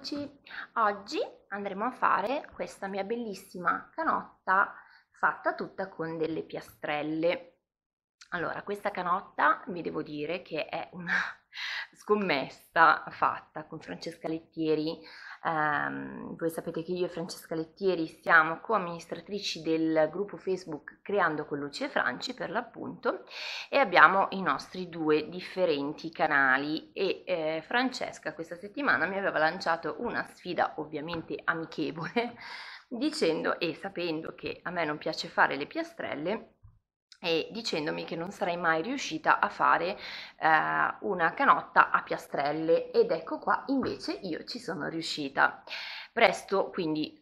eccoci! Oggi andremo a fare questa mia bellissima canotta fatta tutta con delle piastrelle. Allora, questa canotta vi devo dire che è una scommessa fatta con Francesca Lettieri ehm, voi sapete che io e Francesca Lettieri siamo co-amministratrici del gruppo Facebook Creando con Luce e Franci per l'appunto e abbiamo i nostri due differenti canali e eh, Francesca questa settimana mi aveva lanciato una sfida ovviamente amichevole dicendo e sapendo che a me non piace fare le piastrelle e dicendomi che non sarei mai riuscita a fare eh, una canotta a piastrelle ed ecco qua invece io ci sono riuscita presto quindi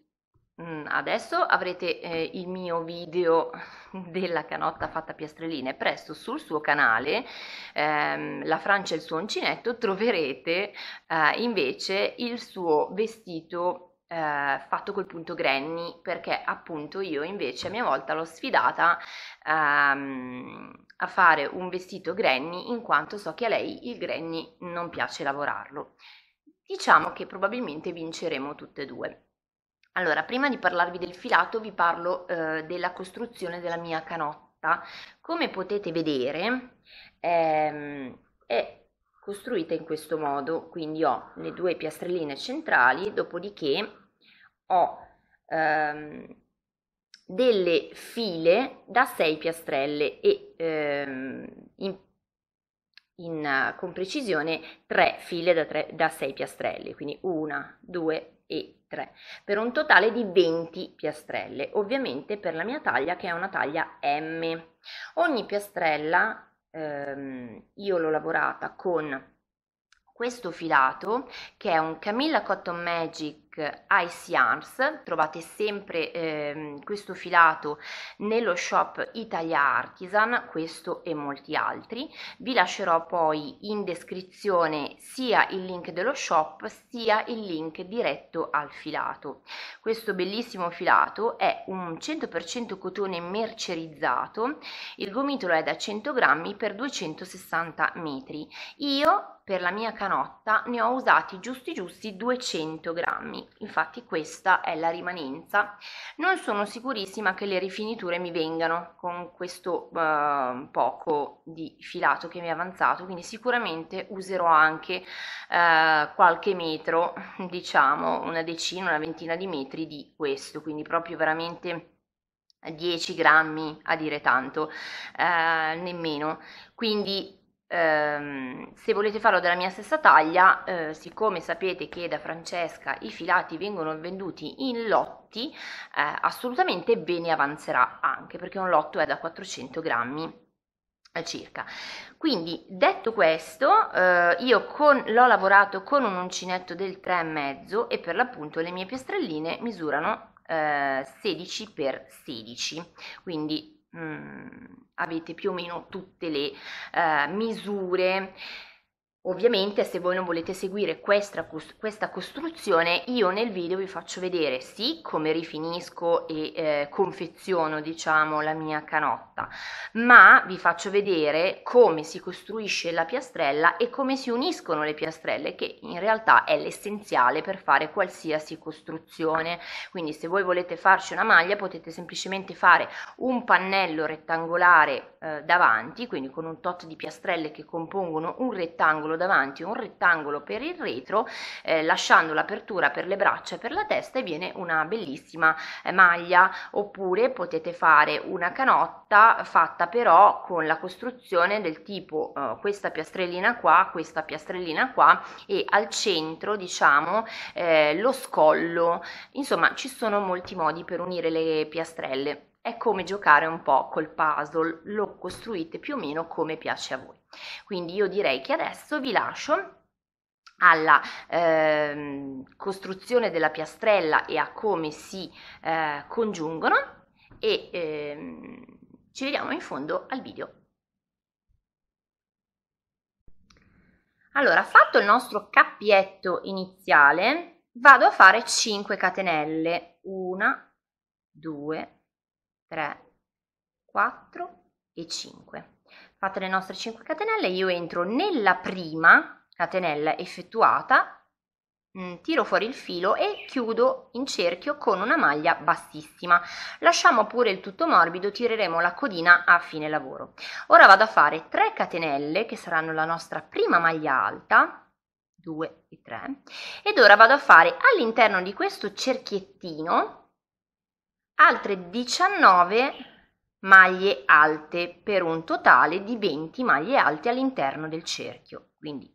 mm, Adesso avrete eh, il mio video della canotta fatta a piastrelline, presto sul suo canale, ehm, La Francia e il suo uncinetto, troverete eh, invece il suo vestito eh, fatto col punto Granny perché appunto io invece a mia volta l'ho sfidata ehm, a fare un vestito Granny in quanto so che a lei il Granny non piace lavorarlo. Diciamo che probabilmente vinceremo tutte e due. Allora, prima di parlarvi del filato vi parlo eh, della costruzione della mia canotta. Come potete vedere ehm, è costruita in questo modo, quindi ho le due piastrelline centrali, dopodiché ho ehm, delle file da 6 piastrelle e ehm, in, in, con precisione 3 file da, 6 piastrelle, quindi 1, 2 e 3, per un totale di 20 piastrelle, ovviamente per la mia taglia che è una taglia M. Ogni piastrella ehm, io l'ho lavorata con questo filato che è un Camilla Cotton Magic Ice Yarns. Trovate sempre eh, questo filato nello shop Italia Artisan, questo e molti altri. Vi lascerò poi in descrizione sia il link dello shop sia il link diretto al filato. Questo bellissimo filato è un 100% cotone mercerizzato, il gomitolo è da 100 grammi per 260 metri. Io per la mia canotta ne ho usati giusti giusti 200 grammi infatti questa è la rimanenza non sono sicurissima che le rifiniture mi vengano con questo eh, poco di filato che mi è avanzato quindi sicuramente userò anche eh, qualche metro diciamo una decina una ventina di metri di questo quindi proprio veramente 10 grammi a dire tanto eh, nemmeno quindi eh, se volete farlo della mia stessa taglia, eh, siccome sapete che da Francesca i filati vengono venduti in lotti, eh, assolutamente ne avanzerà anche perché un lotto è da 400 grammi eh, circa quindi detto questo eh, io l'ho lavorato con un uncinetto del 3,5 e per l'appunto le mie piastrelline misurano 16 x 16 quindi mh, mm, avete più o meno tutte le uh, misure Ovviamente se voi non volete seguire questa, questa, costruzione io nel video vi faccio vedere sì come rifinisco e eh, confeziono diciamo la mia canotta ma vi faccio vedere come si costruisce la piastrella e come si uniscono le piastrelle che in realtà è l'essenziale per fare qualsiasi costruzione quindi se voi volete farci una maglia potete semplicemente fare un pannello rettangolare eh, davanti quindi con un tot di piastrelle che compongono un rettangolo davanti, un rettangolo per il retro, eh, lasciando l'apertura per le braccia e per la testa e viene una bellissima eh, maglia. Oppure potete fare una canotta fatta però con la costruzione del tipo eh, questa piastrellina qua, questa piastrellina qua e al centro diciamo eh, lo scollo. Insomma, ci sono molti modi per unire le piastrelle. È come giocare un po' col puzzle, lo costruite più o meno come piace a voi. Quindi io direi che adesso vi lascio alla eh, costruzione della piastrella e a come si eh, congiungono e eh, ci vediamo in fondo al video. Allora, fatto il nostro cappietto iniziale, vado a fare 5 catenelle. 1, 2, 3, 4 e 5 fatte le nostre 5 catenelle, io entro nella prima catenella effettuata, mm, tiro fuori il filo e chiudo in cerchio con una maglia bassissima. Lasciamo pure il tutto morbido, tireremo la codina a fine lavoro. Ora vado a fare 3 catenelle che saranno la nostra prima maglia alta, 2 e 3 ed ora vado a fare all'interno di questo cerchiettino altre 19 maglie alte per un totale di 20 maglie alte all'interno del cerchio quindi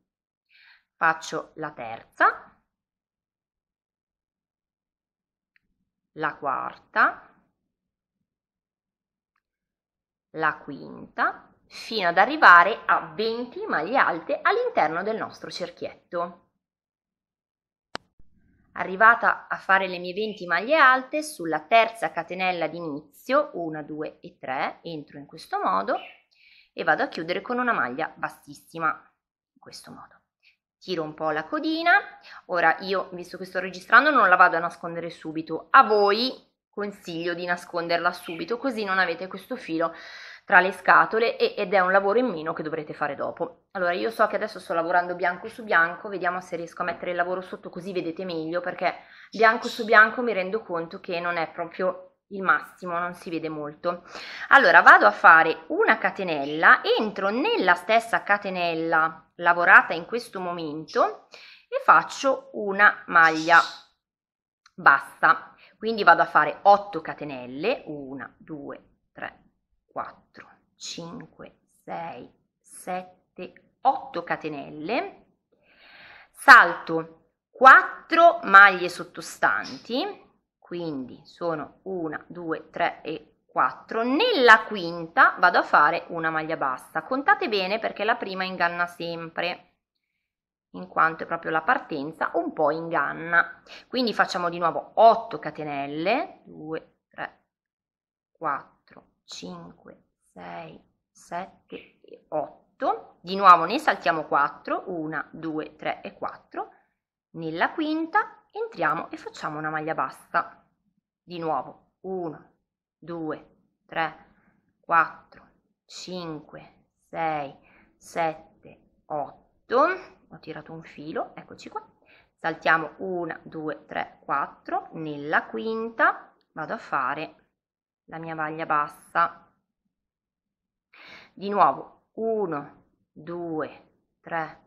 faccio la terza la quarta la quinta fino ad arrivare a 20 maglie alte all'interno del nostro cerchietto Arrivata a fare le mie 20 maglie alte, sulla terza catenella d'inizio, 1, 2 e 3, entro in questo modo e vado a chiudere con una maglia bassissima, in questo modo. Tiro un po' la codina, ora io, visto che sto registrando, non la vado a nascondere subito, a voi consiglio di nasconderla subito, così non avete questo filo tra le scatole e, ed è un lavoro in meno che dovrete fare dopo. Allora io so che adesso sto lavorando bianco su bianco, vediamo se riesco a mettere il lavoro sotto così vedete meglio perché bianco su bianco mi rendo conto che non è proprio il massimo, non si vede molto. Allora vado a fare una catenella, entro nella stessa catenella lavorata in questo momento e faccio una maglia bassa. Quindi vado a fare 8 catenelle, 1, 2, 3, 4, 5, 6, 7, 8 catenelle, salto 4 maglie sottostanti, quindi sono 1, 2, 3 e 4. Nella quinta vado a fare una maglia bassa. Contate bene perché la prima inganna sempre in quanto è proprio la partenza un po' inganna. Quindi facciamo di nuovo 8 catenelle, 2, 3, 4 5, 6, 7 e 8. Di nuovo ne saltiamo 4, 1, 2, 3 e 4. Nella quinta entriamo e facciamo una maglia bassa. Di nuovo 1, 2, 3, 4, 5, 6, 7, 8. Ho tirato un filo, eccoci qua. Saltiamo 1, 2, 3, 4. Nella quinta vado a fare la mia maglia bassa. Di nuovo 1, 2, 3,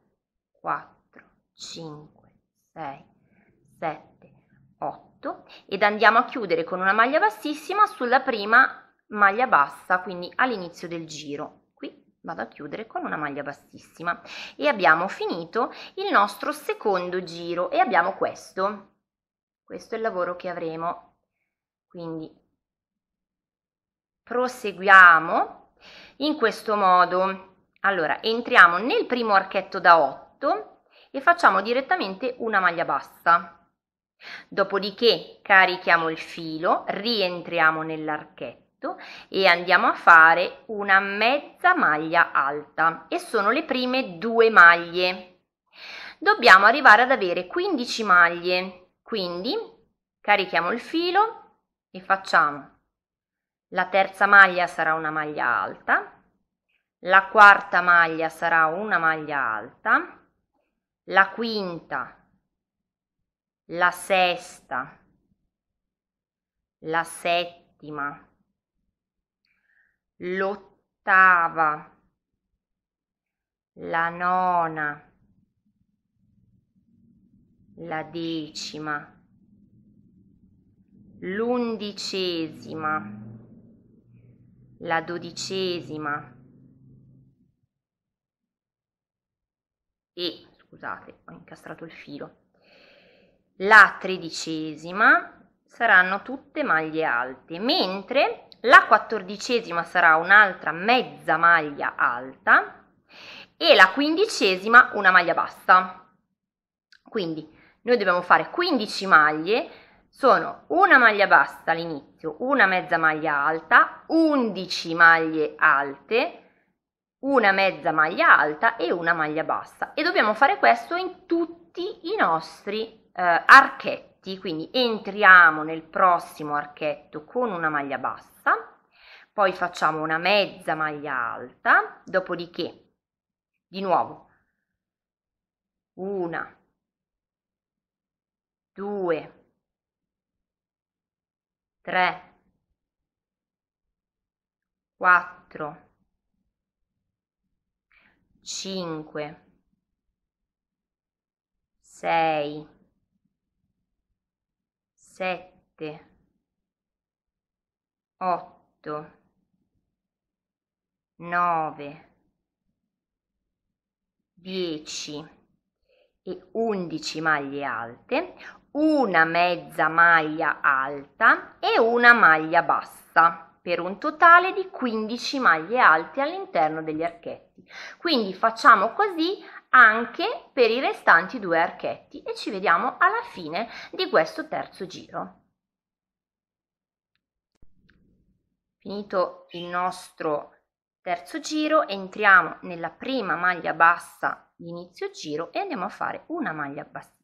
4, 5, 6, 7, 8 ed andiamo a chiudere con una maglia bassissima sulla prima maglia bassa, quindi all'inizio del giro. Qui vado a chiudere con una maglia bassissima e abbiamo finito il nostro secondo giro e abbiamo questo. Questo è il lavoro che avremo. Quindi proseguiamo in questo modo allora entriamo nel primo archetto da 8 e facciamo direttamente una maglia bassa dopodiché carichiamo il filo rientriamo nell'archetto e andiamo a fare una mezza maglia alta e sono le prime due maglie dobbiamo arrivare ad avere 15 maglie quindi carichiamo il filo e facciamo la terza maglia sarà una maglia alta, la quarta maglia sarà una maglia alta, la quinta, la sesta, la settima, l'ottava, la nona, la decima, l'undicesima, la dodicesima e scusate ho incastrato il filo la tredicesima saranno tutte maglie alte mentre la quattordicesima sarà un'altra mezza maglia alta e la quindicesima una maglia bassa quindi noi dobbiamo fare 15 maglie sono una maglia bassa all'inizio, una mezza maglia alta, 11 maglie alte, una mezza maglia alta e una maglia bassa e dobbiamo fare questo in tutti i nostri eh, archetti, quindi entriamo nel prossimo archetto con una maglia bassa, poi facciamo una mezza maglia alta, dopodiché di nuovo una, due, tre, quattro, cinque, sei, sette, otto, nove, dieci e undici maglie alte una mezza maglia alta e una maglia bassa per un totale di 15 maglie alte all'interno degli archetti. Quindi facciamo così anche per i restanti due archetti e ci vediamo alla fine di questo terzo giro. Finito il nostro terzo giro entriamo nella prima maglia bassa di inizio giro e andiamo a fare una maglia bassa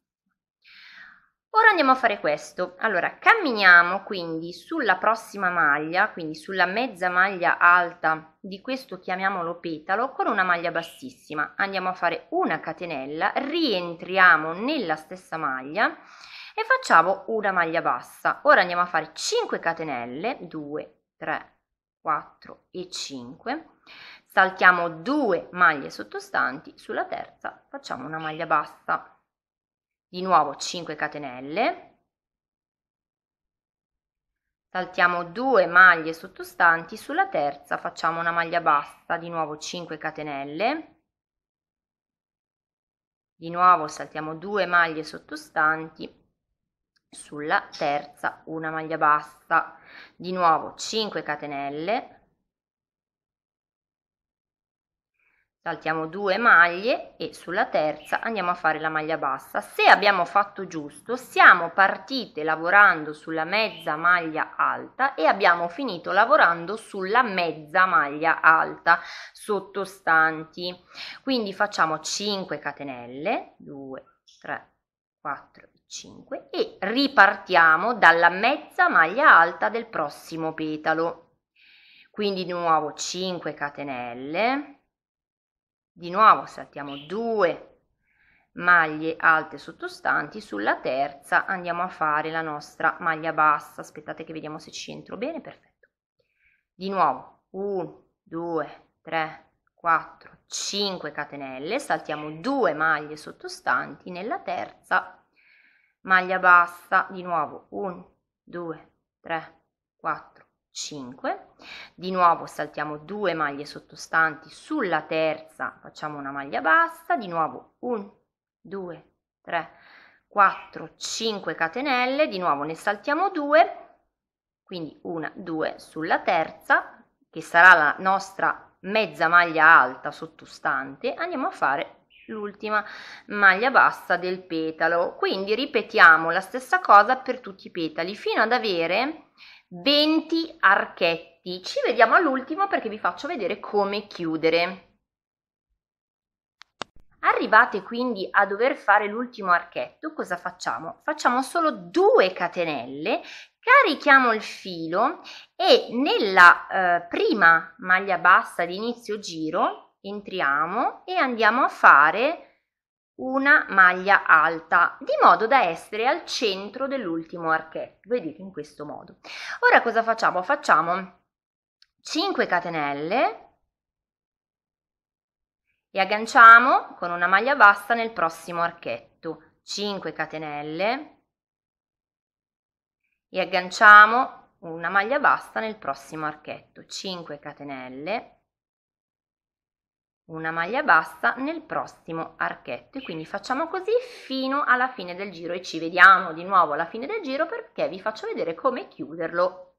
Ora andiamo a fare questo. Allora, camminiamo quindi sulla prossima maglia, quindi sulla mezza maglia alta di questo chiamiamolo petalo con una maglia bassissima. Andiamo a fare una catenella, rientriamo nella stessa maglia e facciamo una maglia bassa. Ora andiamo a fare 5 catenelle, 2, 3, 4 e 5. Saltiamo due maglie sottostanti, sulla terza facciamo una maglia bassa di nuovo 5 catenelle saltiamo 2 maglie sottostanti sulla terza facciamo una maglia bassa di nuovo 5 catenelle di nuovo saltiamo 2 maglie sottostanti sulla terza una maglia bassa di nuovo 5 catenelle saltiamo due maglie e sulla terza andiamo a fare la maglia bassa se abbiamo fatto giusto siamo partite lavorando sulla mezza maglia alta e abbiamo finito lavorando sulla mezza maglia alta sottostanti quindi facciamo 5 catenelle 2 3 4 5 e ripartiamo dalla mezza maglia alta del prossimo petalo quindi di nuovo 5 catenelle di nuovo saltiamo 2 maglie alte sottostanti, sulla terza andiamo a fare la nostra maglia bassa, aspettate che vediamo se ci entro bene, perfetto. Di nuovo 1, 2, 3, 4, 5 catenelle, saltiamo 2 maglie sottostanti, nella terza maglia bassa, di nuovo 1, 2, 3, 4, 5 di nuovo saltiamo due maglie sottostanti sulla terza facciamo una maglia bassa di nuovo 1 2 3 4 5 catenelle di nuovo ne saltiamo 2 quindi una 2 sulla terza che sarà la nostra mezza maglia alta sottostante andiamo a fare l'ultima maglia bassa del petalo quindi ripetiamo la stessa cosa per tutti i petali fino ad avere 20 archetti. Ci vediamo all'ultimo perché vi faccio vedere come chiudere. Arrivate quindi a dover fare l'ultimo archetto, cosa facciamo? Facciamo solo due catenelle, carichiamo il filo e nella eh, prima maglia bassa di inizio giro entriamo e andiamo a fare una maglia alta, di modo da essere al centro dell'ultimo archetto. Vedete in questo modo. Ora cosa facciamo? Facciamo 5 catenelle e agganciamo con una maglia bassa nel prossimo archetto. 5 catenelle e agganciamo una maglia bassa nel prossimo archetto. 5 catenelle una maglia bassa nel prossimo archetto e quindi facciamo così fino alla fine del giro e ci vediamo di nuovo alla fine del giro perché vi faccio vedere come chiuderlo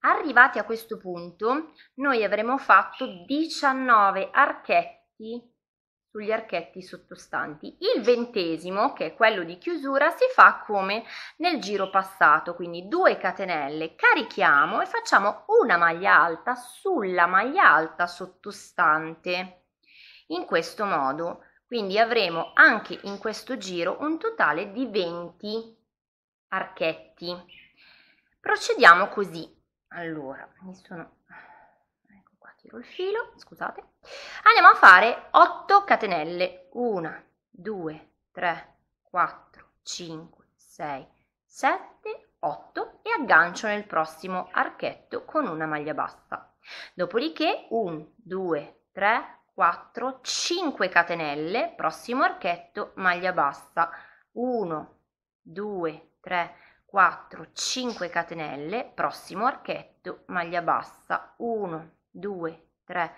arrivati a questo punto noi avremo fatto 19 archetti sugli archetti sottostanti. Il ventesimo, che è quello di chiusura, si fa come nel giro passato, quindi due catenelle, carichiamo e facciamo una maglia alta sulla maglia alta sottostante. In questo modo, quindi avremo anche in questo giro un totale di 20 archetti. Procediamo così. Allora, mi sono tiro il filo, scusate, andiamo a fare 8 catenelle, 1, 2, 3, 4, 5, 6, 7, 8 e aggancio nel prossimo archetto con una maglia bassa. Dopodiché 1, 2, 3, 4, 5 catenelle, prossimo archetto, maglia bassa, 1, 2, 3, 4, 5 catenelle, prossimo archetto, maglia bassa, 1, 2, 3,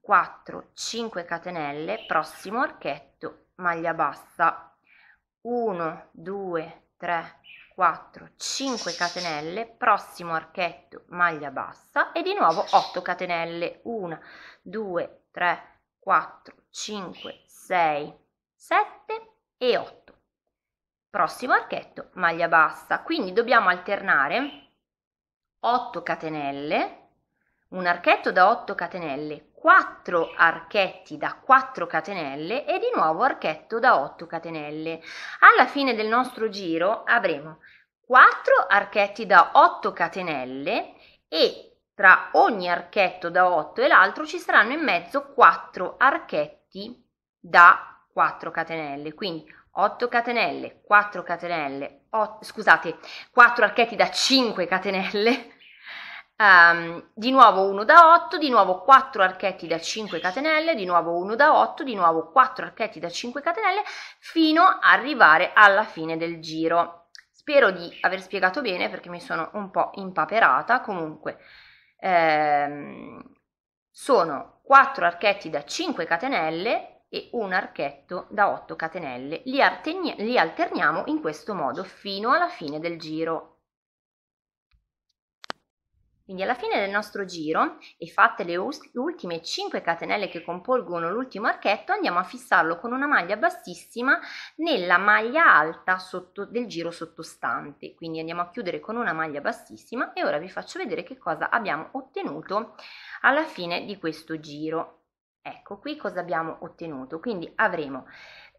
4, 5 catenelle, prossimo archetto, maglia bassa, 1, 2, 3, 4, 5 catenelle, prossimo archetto, maglia bassa e di nuovo 8 catenelle, 1, 2, 3, 4, 5, 6, 7 e 8. Prossimo archetto, maglia bassa, quindi dobbiamo alternare 8 catenelle un archetto da 8 catenelle, 4 archetti da 4 catenelle e di nuovo archetto da 8 catenelle. Alla fine del nostro giro avremo 4 archetti da 8 catenelle e tra ogni archetto da 8 e l'altro ci saranno in mezzo 4 archetti da 4 catenelle, quindi 8 catenelle, 4 catenelle, 8, scusate, 4 archetti da 5 catenelle Um, di nuovo 1 da 8, di nuovo 4 archetti da 5 catenelle, di nuovo 1 da 8, di nuovo 4 archetti da 5 catenelle fino ad arrivare alla fine del giro. Spero di aver spiegato bene perché mi sono un po' impaperata, comunque ehm, sono 4 archetti da 5 catenelle e un archetto da 8 catenelle, li, li alterniamo in questo modo fino alla fine del giro. Quindi alla fine del nostro giro e fatte le ultime 5 catenelle che compongono l'ultimo archetto andiamo a fissarlo con una maglia bassissima nella maglia alta sotto, del giro sottostante. Quindi andiamo a chiudere con una maglia bassissima e ora vi faccio vedere che cosa abbiamo ottenuto alla fine di questo giro. Ecco qui cosa abbiamo ottenuto, quindi avremo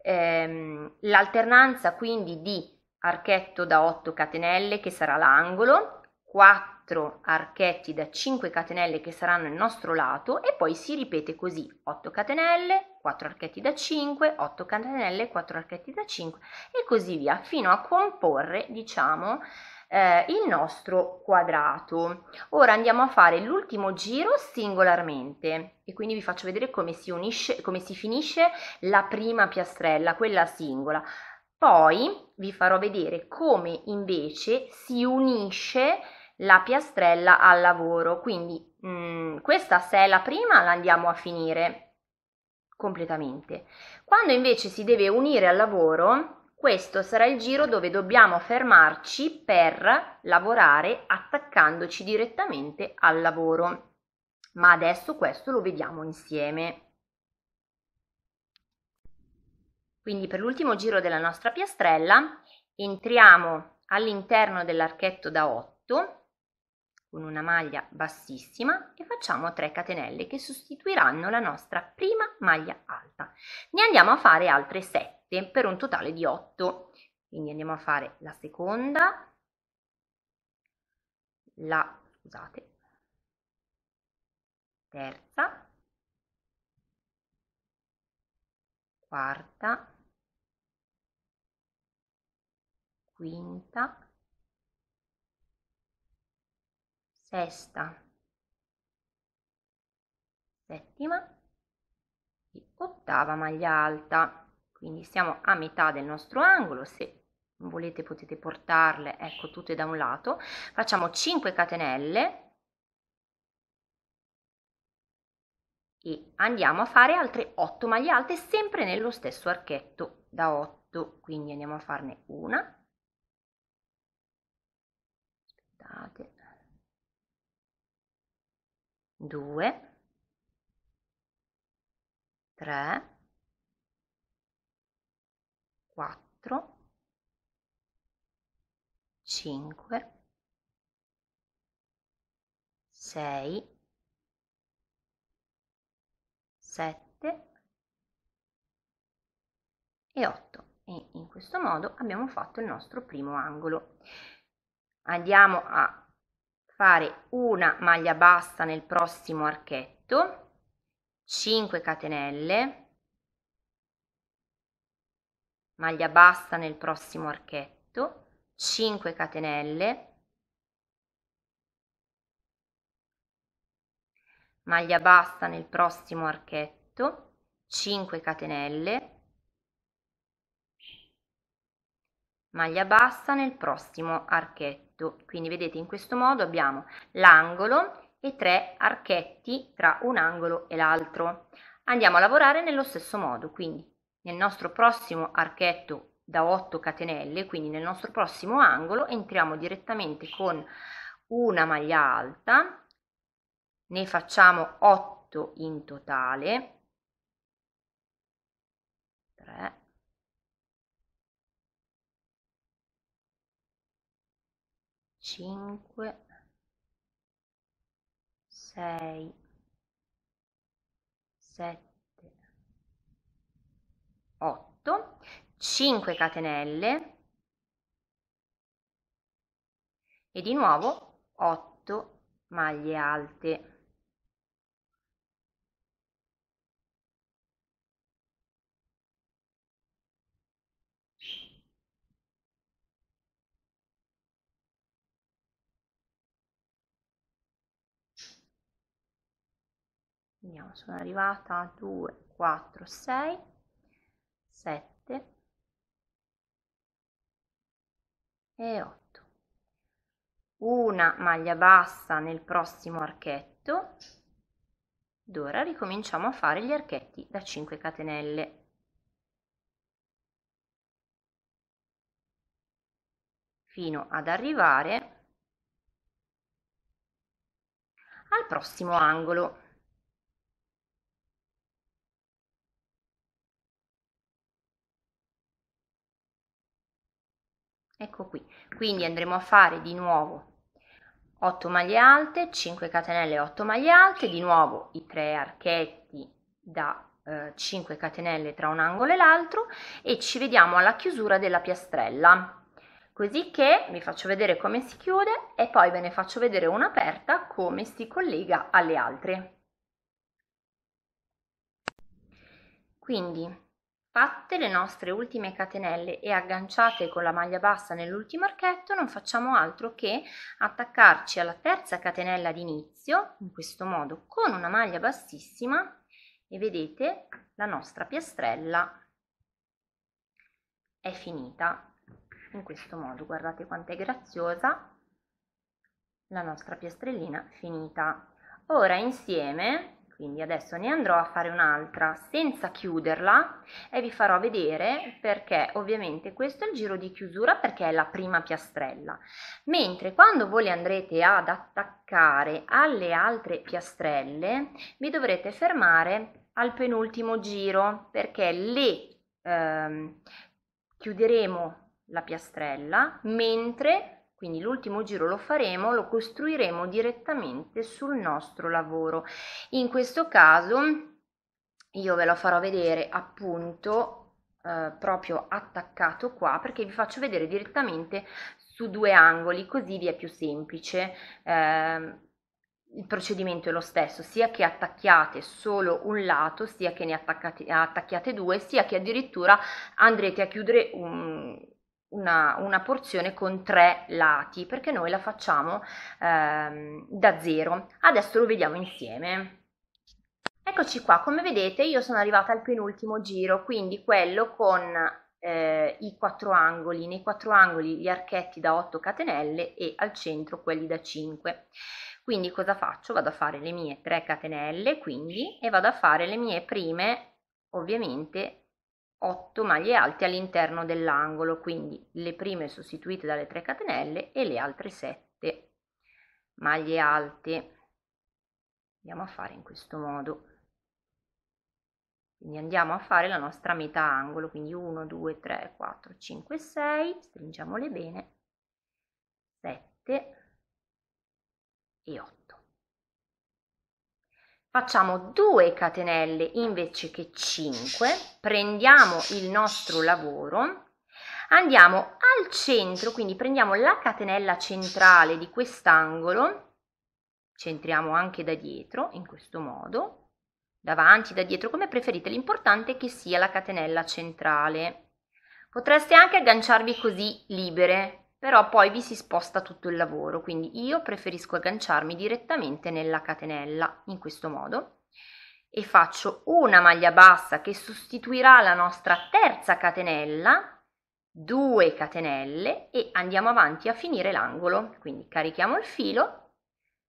ehm, l'alternanza quindi di archetto da 8 catenelle che sarà l'angolo, 4 4 archetti da 5 catenelle che saranno il nostro lato e poi si ripete così 8 catenelle 4 archetti da 5 8 catenelle 4 archetti da 5 e così via fino a comporre diciamo eh, il nostro quadrato ora andiamo a fare l'ultimo giro singolarmente e quindi vi faccio vedere come si unisce come si finisce la prima piastrella quella singola poi vi farò vedere come invece si unisce la piastrella al lavoro. Quindi mh, mm, questa se è la prima la andiamo a finire completamente. Quando invece si deve unire al lavoro, questo sarà il giro dove dobbiamo fermarci per lavorare attaccandoci direttamente al lavoro. Ma adesso questo lo vediamo insieme. Quindi per l'ultimo giro della nostra piastrella entriamo all'interno dell'archetto da 8 con una maglia bassissima e facciamo 3 catenelle che sostituiranno la nostra prima maglia alta. Ne andiamo a fare altre 7 per un totale di 8. Quindi andiamo a fare la seconda, la scusate, terza, quarta, quinta, sesta, settima e ottava maglia alta. Quindi siamo a metà del nostro angolo, se volete potete portarle, ecco, tutte da un lato. Facciamo 5 catenelle e andiamo a fare altre 8 maglie alte sempre nello stesso archetto da 8 quindi andiamo a farne una aspettate due, tre, quattro, 5, 6, 7 e otto. e in questo modo abbiamo fatto il nostro primo angolo. Andiamo a fare una maglia bassa nel prossimo archetto 5 catenelle maglia bassa nel prossimo archetto 5 catenelle maglia bassa nel prossimo archetto 5 catenelle maglia bassa nel prossimo archetto archetto. Quindi vedete in questo modo abbiamo l'angolo e tre archetti tra un angolo e l'altro. Andiamo a lavorare nello stesso modo, quindi nel nostro prossimo archetto da 8 catenelle, quindi nel nostro prossimo angolo entriamo direttamente con una maglia alta, ne facciamo 8 in totale, 3, cinque, sei, sette, otto, cinque catenelle e di nuovo otto maglie alte Andiamo, sono arrivata a 2, 4, 6, 7 e 8. Una maglia bassa nel prossimo archetto ed ora ricominciamo a fare gli archetti da 5 catenelle. fino ad arrivare al prossimo angolo. ecco qui quindi andremo a fare di nuovo 8 maglie alte 5 catenelle 8 maglie alte di nuovo i tre archetti da eh, 5 catenelle tra un angolo e l'altro e ci vediamo alla chiusura della piastrella così che vi faccio vedere come si chiude e poi ve ne faccio vedere un'aperta come si collega alle altre quindi Fatte le nostre ultime catenelle e agganciate con la maglia bassa nell'ultimo archetto non facciamo altro che attaccarci alla terza catenella d'inizio, in questo modo con una maglia bassissima e vedete la nostra piastrella è finita in questo modo guardate quanto è graziosa la nostra piastrellina finita ora insieme quindi adesso ne andrò a fare un'altra senza chiuderla e vi farò vedere perché ovviamente questo è il giro di chiusura perché è la prima piastrella mentre quando voi le andrete ad attaccare alle altre piastrelle vi dovrete fermare al penultimo giro perché le ehm, chiuderemo la piastrella mentre quindi l'ultimo giro lo faremo, lo costruiremo direttamente sul nostro lavoro. In questo caso io ve lo farò vedere appunto eh, proprio attaccato qua perché vi faccio vedere direttamente su due angoli così vi è più semplice. Eh, il procedimento è lo stesso, sia che attacchiate solo un lato, sia che ne attacchiate due, sia che addirittura andrete a chiudere un, una, una, porzione con tre lati perché noi la facciamo ehm, da zero. Adesso lo vediamo insieme. Eccoci qua, come vedete io sono arrivata al penultimo giro, quindi quello con eh, i quattro angoli, nei quattro angoli gli archetti da 8 catenelle e al centro quelli da 5. Quindi cosa faccio? Vado a fare le mie 3 catenelle, quindi, e vado a fare le mie prime, ovviamente, 8 maglie alte all'interno dell'angolo, quindi le prime sostituite dalle 3 catenelle e le altre 7 maglie alte. Andiamo a fare in questo modo. Quindi andiamo a fare la nostra metà angolo, quindi 1, 2, 3, 4, 5, 6, stringiamole bene, 7 e 8 facciamo 2 catenelle invece che 5, prendiamo il nostro lavoro, andiamo al centro, quindi prendiamo la catenella centrale di quest'angolo, centriamo anche da dietro in questo modo, davanti, da dietro come preferite, l'importante è che sia la catenella centrale. Potreste anche agganciarvi così libere, però poi vi si sposta tutto il lavoro, quindi io preferisco agganciarmi direttamente nella catenella in questo modo e faccio una maglia bassa che sostituirà la nostra terza catenella, 2 catenelle e andiamo avanti a finire l'angolo, quindi carichiamo il filo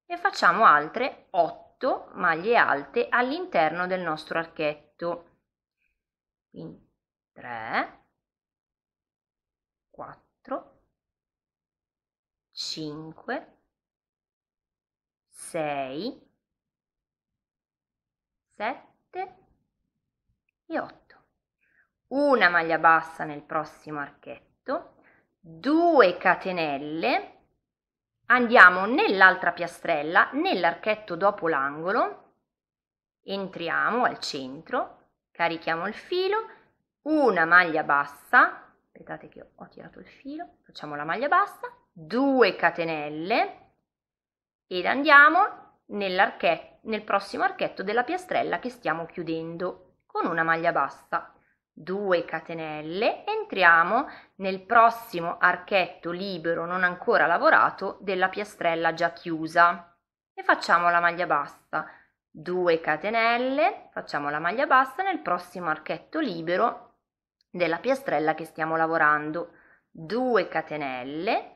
e facciamo altre 8 maglie alte all'interno del nostro archetto. Quindi 3 5, 6, 7 e 8. Una maglia bassa nel prossimo archetto, 2 catenelle, andiamo nell'altra piastrella, nell'archetto dopo l'angolo, entriamo al centro, carichiamo il filo, una maglia bassa, aspettate che ho tirato il filo, facciamo la maglia bassa, 2 catenelle ed andiamo nel prossimo archetto della piastrella che stiamo chiudendo con una maglia bassa 2 catenelle entriamo nel prossimo archetto libero non ancora lavorato della piastrella già chiusa e facciamo la maglia bassa 2 catenelle facciamo la maglia bassa nel prossimo archetto libero della piastrella che stiamo lavorando 2 catenelle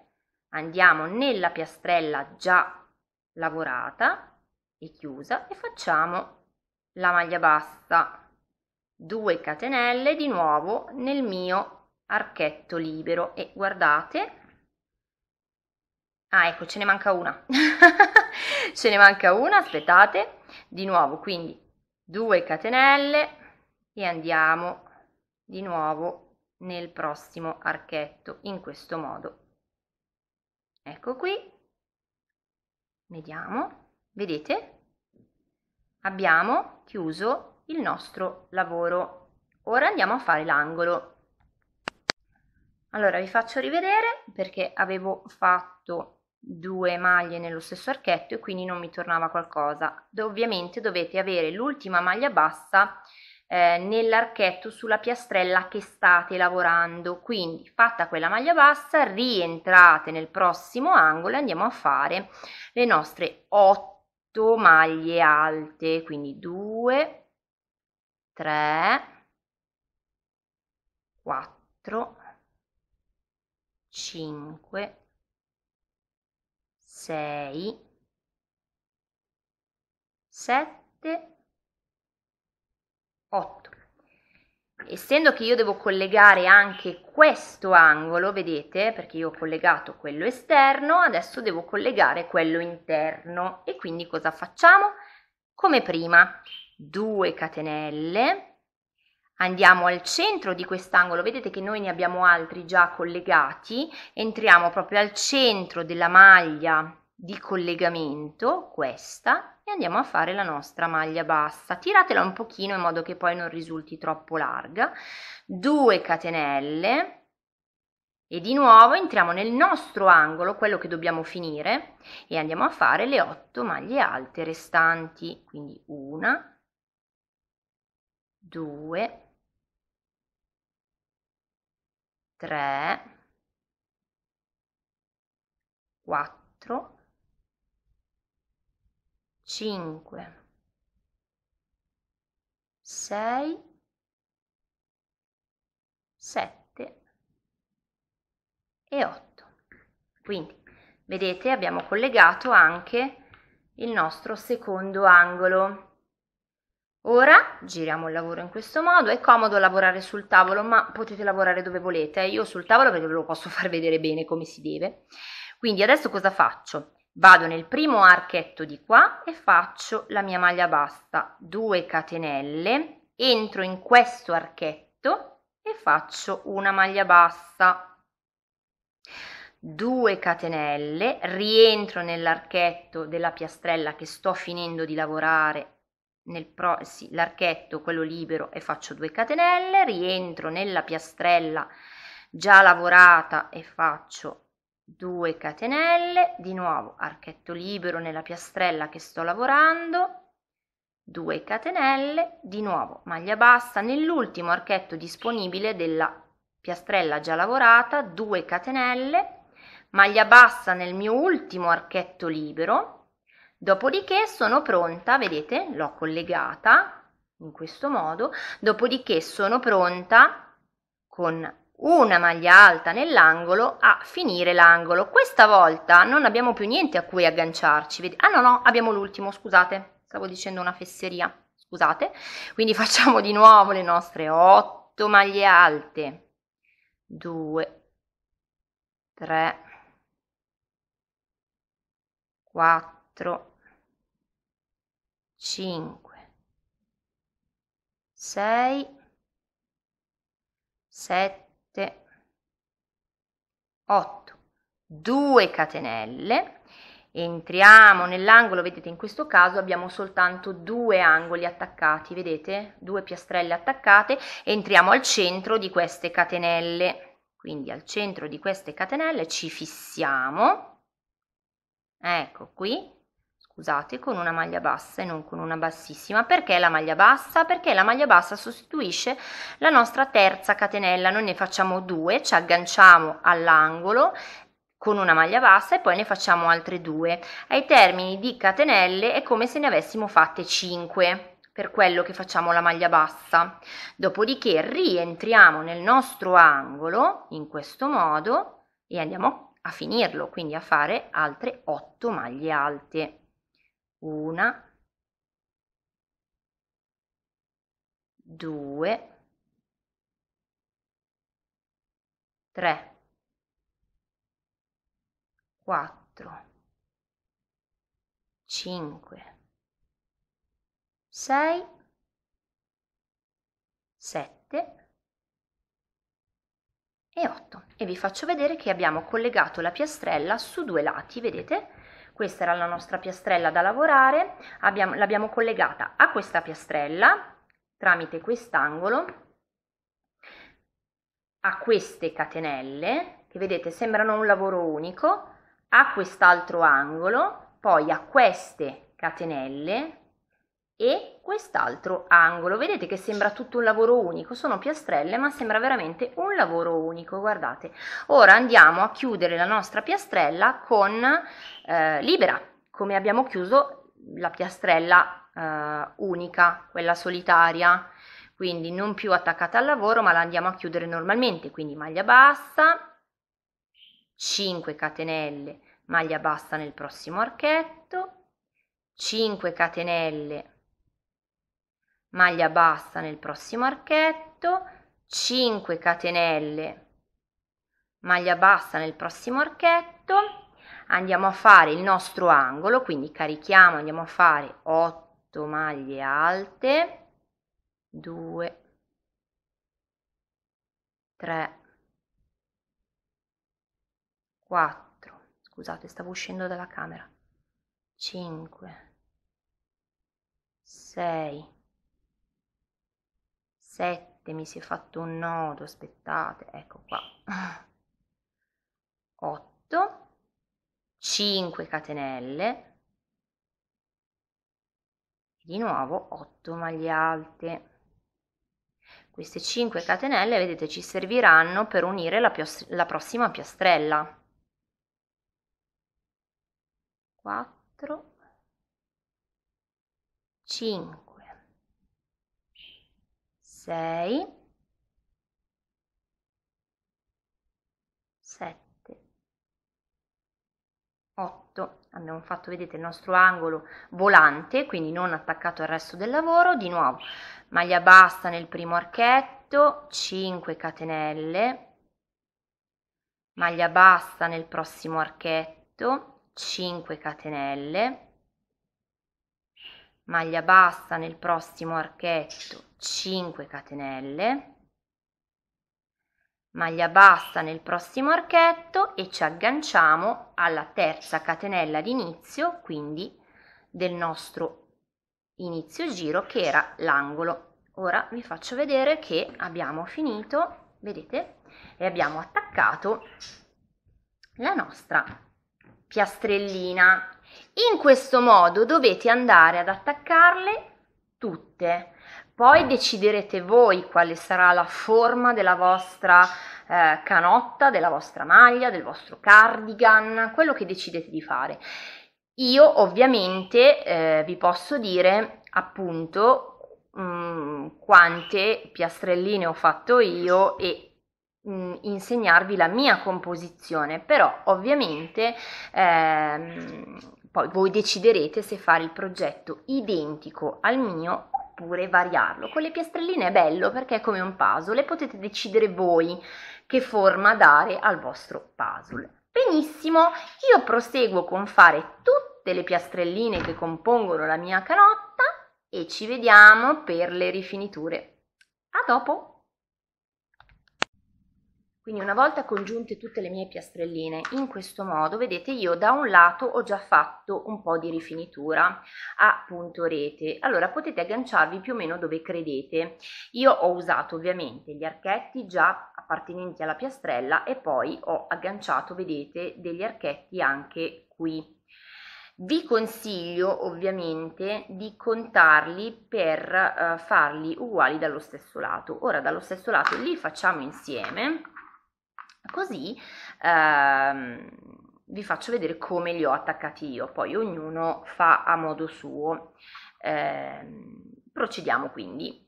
andiamo nella piastrella già lavorata e chiusa e facciamo la maglia bassa 2 catenelle di nuovo nel mio archetto libero e guardate ah ecco ce ne manca una ce ne manca una aspettate di nuovo quindi 2 catenelle e andiamo di nuovo nel prossimo archetto in questo modo ecco qui vediamo vedete abbiamo chiuso il nostro lavoro ora andiamo a fare l'angolo allora vi faccio rivedere perché avevo fatto due maglie nello stesso archetto e quindi non mi tornava qualcosa ovviamente dovete avere l'ultima maglia bassa eh, nell'archetto sulla piastrella che state lavorando. Quindi fatta quella maglia bassa, rientrate nel prossimo angolo e andiamo a fare le nostre 8 maglie alte, quindi 2 3 4 5 6 7 8. Essendo che io devo collegare anche questo angolo, vedete, perché io ho collegato quello esterno, adesso devo collegare quello interno. E quindi cosa facciamo? Come prima, 2 catenelle, Andiamo al centro di quest'angolo, vedete che noi ne abbiamo altri già collegati, entriamo proprio al centro della maglia di collegamento, questa, e andiamo a fare la nostra maglia bassa. Tiratela un pochino in modo che poi non risulti troppo larga. 2 catenelle e di nuovo entriamo nel nostro angolo, quello che dobbiamo finire, e andiamo a fare le 8 maglie alte restanti. Quindi una 2, 3, 4, 5, 6, 7 e 8. Quindi, vedete, abbiamo collegato anche il nostro secondo angolo. Ora giriamo il lavoro in questo modo, è comodo lavorare sul tavolo ma potete lavorare dove volete, io sul tavolo perché ve lo posso far vedere bene come si deve. Quindi adesso cosa faccio? vado nel primo archetto di qua e faccio la mia maglia bassa 2 catenelle entro in questo archetto e faccio una maglia bassa 2 catenelle rientro nell'archetto della piastrella che sto finendo di lavorare pro, sì, l'archetto quello libero e faccio 2 catenelle rientro nella piastrella già lavorata e faccio 2 catenelle, di nuovo archetto libero nella piastrella che sto lavorando, 2 catenelle, di nuovo maglia bassa nell'ultimo archetto disponibile della piastrella già lavorata, 2 catenelle, maglia bassa nel mio ultimo archetto libero, dopodiché sono pronta, vedete, l'ho collegata in questo modo, dopodiché sono pronta con una maglia alta nell'angolo a finire l'angolo. Questa volta non abbiamo più niente a cui agganciarci. Ah no, no, abbiamo l'ultimo, scusate, stavo dicendo una fesseria, scusate. Quindi facciamo di nuovo le nostre 8 maglie alte. 2, 3, 4, 5, 6, 7, 7 8 2 catenelle entriamo nell'angolo vedete in questo caso abbiamo soltanto due angoli attaccati vedete due piastrelle attaccate entriamo al centro di queste catenelle quindi al centro di queste catenelle ci fissiamo ecco qui scusate, con una maglia bassa e non con una bassissima. Perché la maglia bassa? Perché la maglia bassa sostituisce la nostra terza catenella, noi ne facciamo due, ci agganciamo all'angolo con una maglia bassa e poi ne facciamo altre due. Ai termini di catenelle è come se ne avessimo fatte 5 per quello che facciamo la maglia bassa. Dopodiché rientriamo nel nostro angolo in questo modo e andiamo a finirlo, quindi a fare altre 8 maglie alte una due tre quattro cinque sei sette e otto. e vi faccio vedere che abbiamo collegato la piastrella su due lati vedete questa era la nostra piastrella da lavorare, l'abbiamo collegata a questa piastrella tramite quest'angolo, a queste catenelle, che vedete sembrano un lavoro unico, a quest'altro angolo, poi a queste catenelle, e quest'altro angolo. Vedete che sembra tutto un lavoro unico, sono piastrelle ma sembra veramente un lavoro unico, guardate. Ora andiamo a chiudere la nostra piastrella con eh, libera, come abbiamo chiuso la piastrella eh, unica, quella solitaria, quindi non più attaccata al lavoro ma la andiamo a chiudere normalmente, quindi maglia bassa, 5 catenelle, maglia bassa nel prossimo archetto, 5 catenelle maglia bassa nel prossimo archetto 5 catenelle maglia bassa nel prossimo archetto andiamo a fare il nostro angolo quindi carichiamo andiamo a fare 8 maglie alte 2 3 4 scusate stavo uscendo dalla camera 5 6 7 mi si è fatto un nodo aspettate ecco qua 8 5 catenelle di nuovo 8 maglie alte queste 5 catenelle vedete ci serviranno per unire la, la prossima piastrella 4 5 6, 7, 8. Abbiamo fatto, vedete, il nostro angolo volante, quindi non attaccato al resto del lavoro. Di nuovo, maglia bassa nel primo archetto, 5 catenelle, maglia bassa nel prossimo archetto, 5 catenelle maglia bassa nel prossimo archetto 5 catenelle maglia bassa nel prossimo archetto e ci agganciamo alla terza catenella d'inizio quindi del nostro inizio giro che era l'angolo ora vi faccio vedere che abbiamo finito vedete e abbiamo attaccato la nostra piastrellina in questo modo dovete andare ad attaccarle tutte. Poi deciderete voi quale sarà la forma della vostra eh, canotta, della vostra maglia, del vostro cardigan, quello che decidete di fare. Io ovviamente eh, vi posso dire appunto mh, mm, quante piastrelline ho fatto io e mh, mm, insegnarvi la mia composizione, però ovviamente ehm, poi voi deciderete se fare il progetto identico al mio oppure variarlo. Con le piastrelline è bello perché è come un puzzle e potete decidere voi che forma dare al vostro puzzle. Benissimo, io proseguo con fare tutte le piastrelline che compongono la mia canotta e ci vediamo per le rifiniture. A dopo! Quindi una volta congiunte tutte le mie piastrelline in questo modo, vedete io da un lato ho già fatto un po' di rifinitura a punto rete. Allora potete agganciarvi più o meno dove credete. Io ho usato ovviamente gli archetti già appartenenti alla piastrella e poi ho agganciato, vedete, degli archetti anche qui. Vi consiglio ovviamente di contarli per eh, farli uguali dallo stesso lato. Ora dallo stesso lato li facciamo insieme Così ehm, vi faccio vedere come li ho attaccati io, poi ognuno fa a modo suo. Eh, procediamo quindi.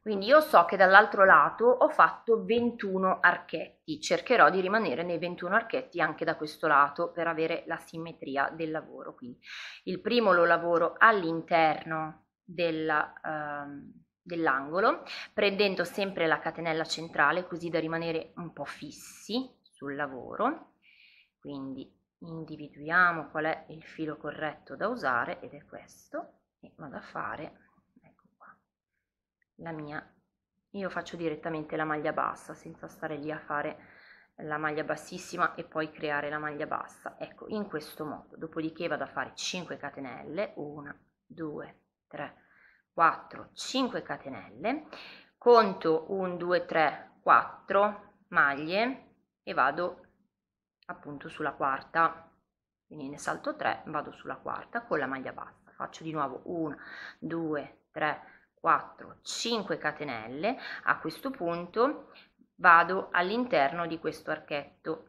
Quindi io so che dall'altro lato ho fatto 21 archetti, cercherò di rimanere nei 21 archetti anche da questo lato per avere la simmetria del lavoro. Quindi il primo lo lavoro all'interno della, ehm, dell'angolo, prendendo sempre la catenella centrale così da rimanere un po' fissi sul lavoro. Quindi individuiamo qual è il filo corretto da usare ed è questo e vado a fare ecco qua la mia io faccio direttamente la maglia bassa senza stare lì a fare la maglia bassissima e poi creare la maglia bassa ecco in questo modo dopodiché vado a fare 5 catenelle 1 2 3 4, 5 catenelle, conto 1, 2, 3, 4 maglie e vado appunto sulla quarta, quindi ne salto 3, vado sulla quarta con la maglia bassa, faccio di nuovo 1, 2, 3, 4, 5 catenelle, a questo punto vado all'interno di questo archetto,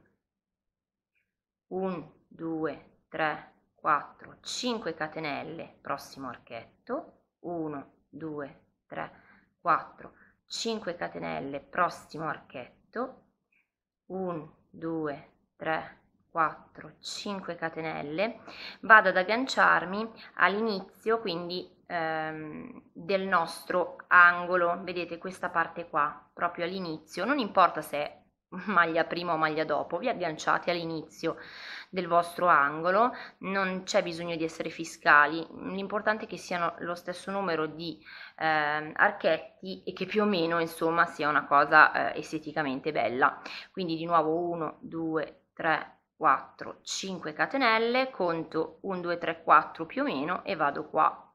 1, 2, 3, 4, 5 catenelle, prossimo archetto, 1 2 3 4 5 catenelle prossimo archetto 1 2 3 4 5 catenelle vado ad agganciarmi all'inizio quindi ehm, del nostro angolo vedete questa parte qua proprio all'inizio non importa se è maglia prima o maglia dopo, vi agganciate all'inizio del vostro angolo, non c'è bisogno di essere fiscali, l'importante è che siano lo stesso numero di eh, archetti e che più o meno insomma sia una cosa eh, esteticamente bella. Quindi di nuovo 1, 2, 3, 4, 5 catenelle, conto 1, 2, 3, 4 più o meno e vado qua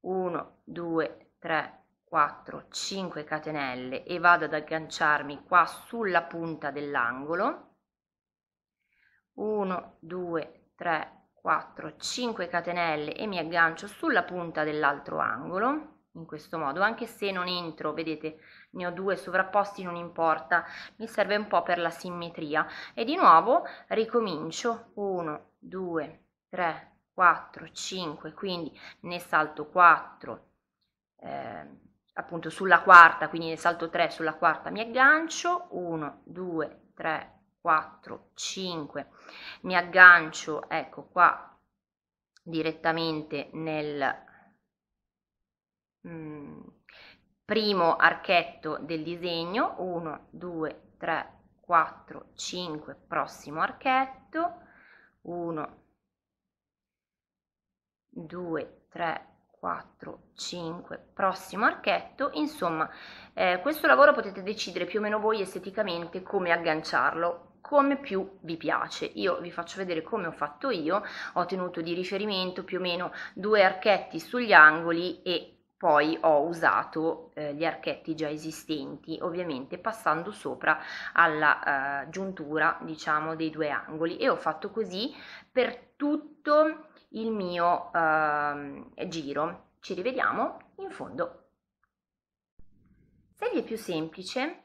1, 2, 3, 4 5 catenelle e vado ad agganciarmi qua sulla punta dell'angolo 1 2 3 4 5 catenelle e mi aggancio sulla punta dell'altro angolo in questo modo anche se non entro vedete ne ho due sovrapposti non importa mi serve un po per la simmetria e di nuovo ricomincio 1 2 3 4 5 quindi ne salto 4 eh, appunto sulla quarta, quindi nel salto 3 sulla quarta mi aggancio, 1, 2, 3, 4, 5, mi aggancio, ecco qua, direttamente nel mm, primo archetto del disegno, 1, 2, 3, 4, 5, prossimo archetto, 1, 2, 3, 4 5 prossimo archetto insomma eh, questo lavoro potete decidere più o meno voi esteticamente come agganciarlo come più vi piace io vi faccio vedere come ho fatto io ho tenuto di riferimento più o meno due archetti sugli angoli e poi ho usato eh, gli archetti già esistenti ovviamente passando sopra alla eh, giuntura diciamo dei due angoli e ho fatto così per tutto il mio eh, giro. Ci rivediamo in fondo. Se vi è più semplice,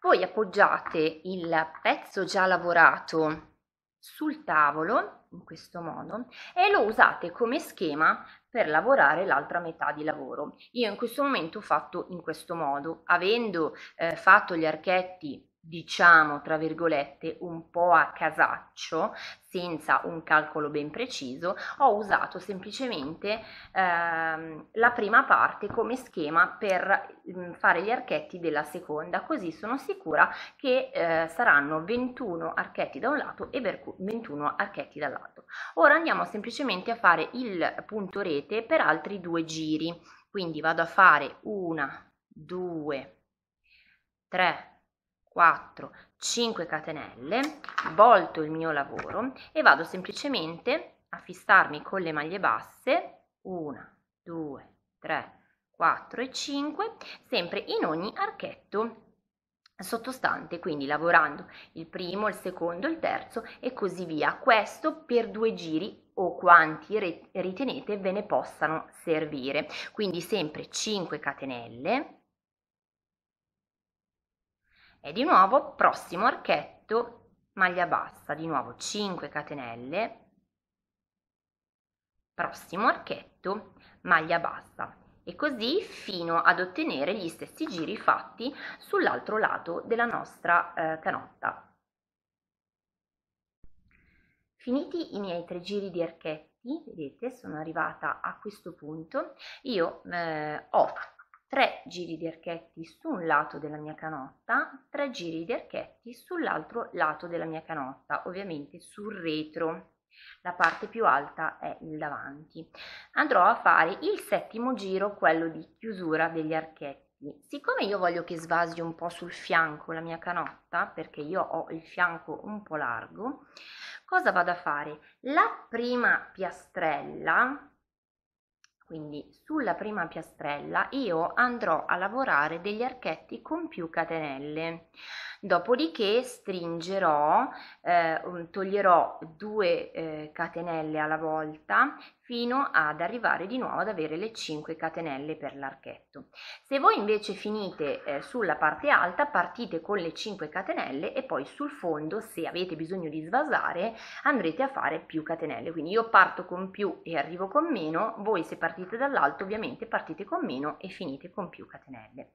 voi appoggiate il pezzo già lavorato sul tavolo, in questo modo, e lo usate come schema per lavorare l'altra metà di lavoro. Io in questo momento ho fatto in questo modo, avendo eh, fatto gli archetti diciamo tra virgolette un po' a casaccio senza un calcolo ben preciso ho usato semplicemente ehm, la prima parte come schema per mh, mm, fare gli archetti della seconda così sono sicura che eh, saranno 21 archetti da un lato e 21 archetti dall'altro ora andiamo semplicemente a fare il punto rete per altri due giri quindi vado a fare una due tre 4, 5 catenelle, volto il mio lavoro e vado semplicemente a fissarmi con le maglie basse 1, 2, 3, 4 e 5 sempre in ogni archetto sottostante, quindi lavorando il primo, il secondo, il terzo e così via. Questo per due giri o quanti ritenete ve ne possano servire. Quindi sempre 5 catenelle, e di nuovo prossimo archetto maglia bassa di nuovo 5 catenelle prossimo archetto maglia bassa e così fino ad ottenere gli stessi giri fatti sull'altro lato della nostra eh, canotta finiti i miei tre giri di archetti vedete sono arrivata a questo punto io eh, ho 3 giri di archetti su un lato della mia canotta, 3 giri di archetti sull'altro lato della mia canotta, ovviamente sul retro. La parte più alta è il davanti. Andrò a fare il settimo giro, quello di chiusura degli archetti. Siccome io voglio che svasi un po' sul fianco la mia canotta, perché io ho il fianco un po' largo, cosa vado a fare? La prima piastrella quindi sulla prima piastrella io andrò a lavorare degli archetti con più catenelle, dopodiché stringerò, eh, toglierò due eh, catenelle alla volta fino ad arrivare di nuovo ad avere le 5 catenelle per l'archetto. Se voi invece finite eh, sulla parte alta partite con le 5 catenelle e poi sul fondo se avete bisogno di svasare andrete a fare più catenelle, quindi io parto con più e arrivo con meno, voi se partite dall'alto ovviamente partite con meno e finite con più catenelle.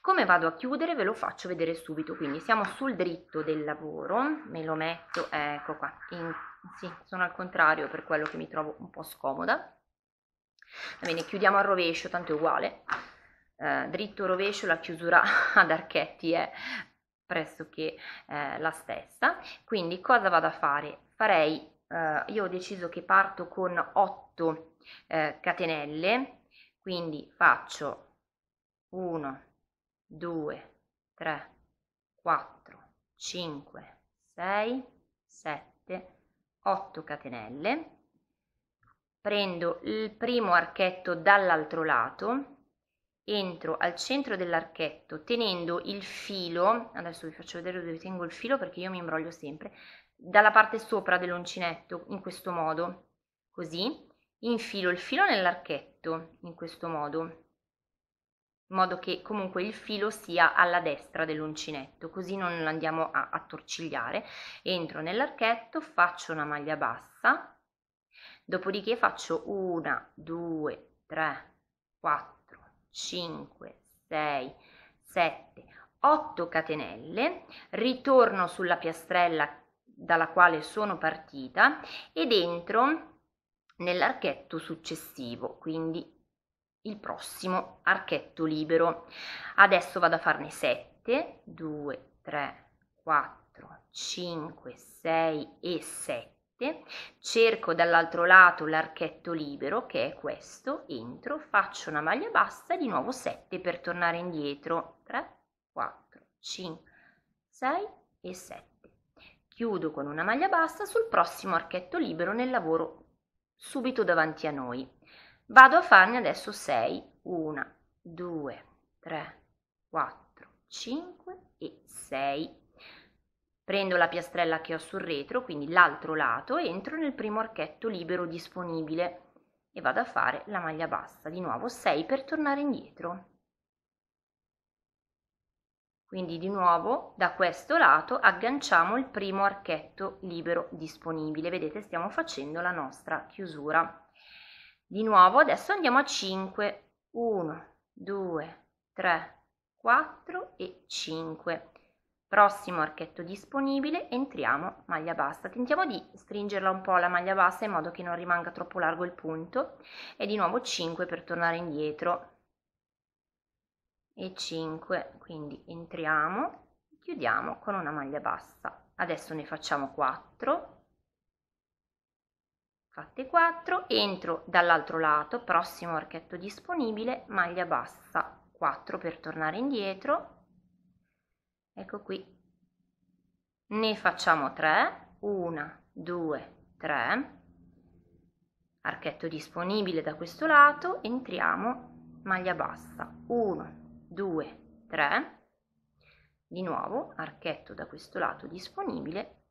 Come vado a chiudere ve lo faccio vedere subito, quindi siamo sul dritto del lavoro, me lo metto, ecco qua, in sì, sono al contrario per quello che mi trovo un po' scomoda. Va bene, chiudiamo al rovescio, tanto è uguale. Eh, dritto rovescio, la chiusura ad archetti è pressoché eh, la stessa. Quindi cosa vado a fare? Farei, eh, io ho deciso che parto con 8 eh, catenelle, quindi faccio 1, 2, 3, 4, 5, 6, 7, 8 catenelle prendo il primo archetto dall'altro lato entro al centro dell'archetto tenendo il filo adesso vi faccio vedere dove tengo il filo perché io mi imbroglio sempre dalla parte sopra dell'uncinetto in questo modo così infilo il filo nell'archetto in questo modo in modo che comunque il filo sia alla destra dell'uncinetto così non andiamo a attorcigliare entro nell'archetto faccio una maglia bassa dopodiché faccio una, due, tre, quattro, cinque, sei, sette, otto catenelle ritorno sulla piastrella dalla quale sono partita ed entro nell'archetto successivo quindi il prossimo archetto libero. Adesso vado a farne 7, 2, 3, 4, 5, 6 e 7. Cerco dall'altro lato l'archetto libero che è questo, entro, faccio una maglia bassa, di nuovo 7 per tornare indietro. 3, 4, 5, 6 e 7. Chiudo con una maglia bassa sul prossimo archetto libero nel lavoro subito davanti a noi. Vado a farne adesso 6, 1, 2, 3, 4, 5 e 6. Prendo la piastrella che ho sul retro, quindi l'altro lato, entro nel primo archetto libero disponibile e vado a fare la maglia bassa, di nuovo 6 per tornare indietro. Quindi di nuovo da questo lato agganciamo il primo archetto libero disponibile, vedete stiamo facendo la nostra chiusura. Di nuovo adesso andiamo a 5. 1, 2, 3, 4 e 5. Prossimo archetto disponibile, entriamo maglia bassa. Tentiamo di stringerla un po' la maglia bassa in modo che non rimanga troppo largo il punto. E di nuovo 5 per tornare indietro. E 5, quindi entriamo, chiudiamo con una maglia bassa. Adesso ne facciamo 4, fatte 4 entro dall'altro lato prossimo archetto disponibile maglia bassa 4 per tornare indietro ecco qui ne facciamo 3 1 2 3 archetto disponibile da questo lato entriamo maglia bassa 1 2 3 di nuovo archetto da questo lato disponibile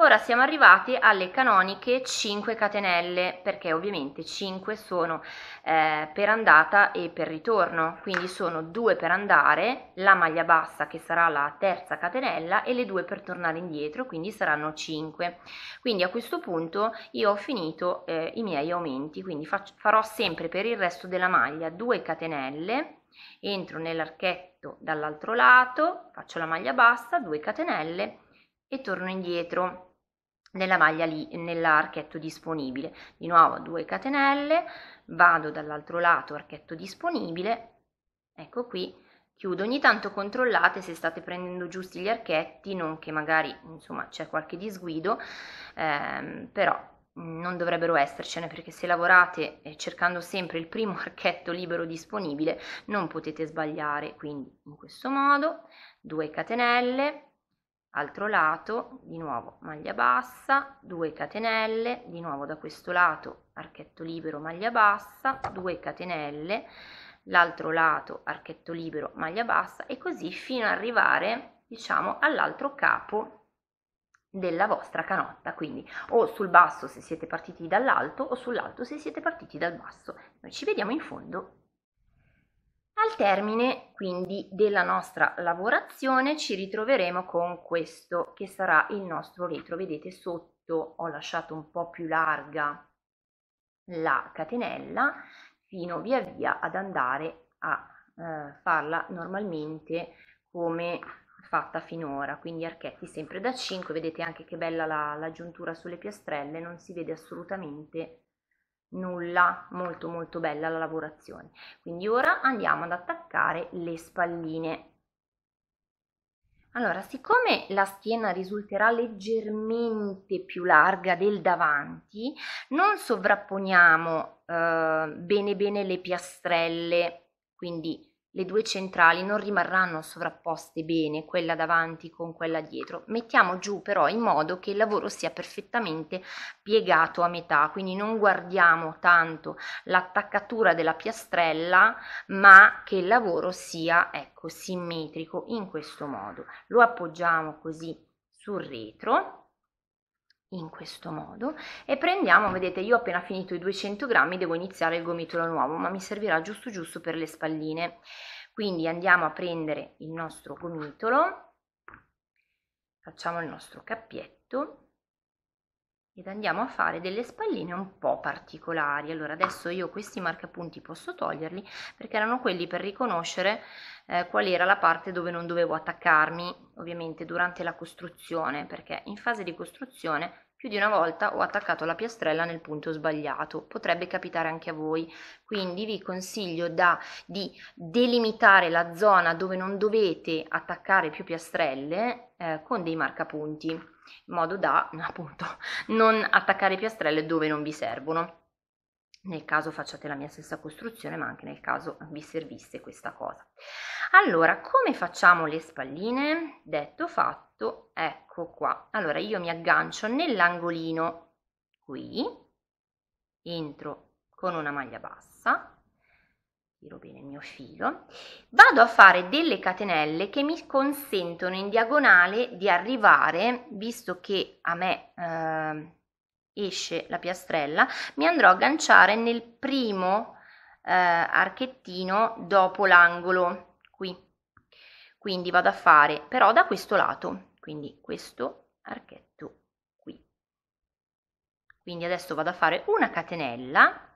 Ora siamo arrivati alle canoniche 5 catenelle, perché ovviamente 5 sono eh, per andata e per ritorno, quindi sono 2 per andare, la maglia bassa che sarà la terza catenella e le 2 per tornare indietro, quindi saranno 5. Quindi a questo punto io ho finito eh, i miei aumenti, quindi faccio, farò sempre per il resto della maglia 2 catenelle, entro nell'archetto dall'altro lato, faccio la maglia bassa, 2 catenelle e torno indietro nella maglia lì nell'archetto disponibile di nuovo 2 catenelle vado dall'altro lato archetto disponibile ecco qui chiudo ogni tanto controllate se state prendendo giusti gli archetti non che magari insomma c'è qualche disguido ehm, però non dovrebbero essercene perché se lavorate eh, cercando sempre il primo archetto libero disponibile non potete sbagliare quindi in questo modo 2 catenelle altro lato di nuovo maglia bassa 2 catenelle di nuovo da questo lato archetto libero maglia bassa 2 catenelle l'altro lato archetto libero maglia bassa e così fino ad arrivare diciamo all'altro capo della vostra canotta quindi o sul basso se siete partiti dall'alto o sull'alto se siete partiti dal basso noi ci vediamo in fondo al termine quindi della nostra lavorazione ci ritroveremo con questo che sarà il nostro retro. Vedete sotto ho lasciato un po' più larga la catenella fino via via ad andare a eh, farla normalmente come fatta finora quindi archetti sempre da 5 vedete anche che bella la, la giuntura sulle piastrelle non si vede assolutamente nulla molto molto bella la lavorazione quindi ora andiamo ad attaccare le spalline allora siccome la schiena risulterà leggermente più larga del davanti non sovrapponiamo eh, bene bene le piastrelle quindi le due centrali non rimarranno sovrapposte bene, quella davanti con quella dietro. Mettiamo giù però in modo che il lavoro sia perfettamente piegato a metà, quindi non guardiamo tanto l'attaccatura della piastrella, ma che il lavoro sia ecco simmetrico in questo modo. Lo appoggiamo così sul retro in questo modo e prendiamo vedete io ho appena finito i 200 grammi devo iniziare il gomitolo nuovo ma mi servirà giusto giusto per le spalline quindi andiamo a prendere il nostro gomitolo facciamo il nostro cappietto ed andiamo a fare delle spalline un po' particolari. Allora adesso io questi marcapunti posso toglierli perché erano quelli per riconoscere eh, qual era la parte dove non dovevo attaccarmi, ovviamente durante la costruzione, perché in fase di costruzione più di una volta ho attaccato la piastrella nel punto sbagliato, potrebbe capitare anche a voi, quindi vi consiglio da, di delimitare la zona dove non dovete attaccare più piastrelle eh, con dei marcapunti in modo da appunto non attaccare piastrelle dove non vi servono nel caso facciate la mia stessa costruzione ma anche nel caso vi servisse questa cosa allora come facciamo le spalline detto fatto ecco qua allora io mi aggancio nell'angolino qui entro con una maglia bassa tiro bene il mio filo, vado a fare delle catenelle che mi consentono in diagonale di arrivare, visto che a me eh, esce la piastrella, mi andrò a agganciare nel primo eh, archettino dopo l'angolo, qui. Quindi vado a fare però da questo lato, quindi questo archetto qui. Quindi adesso vado a fare una catenella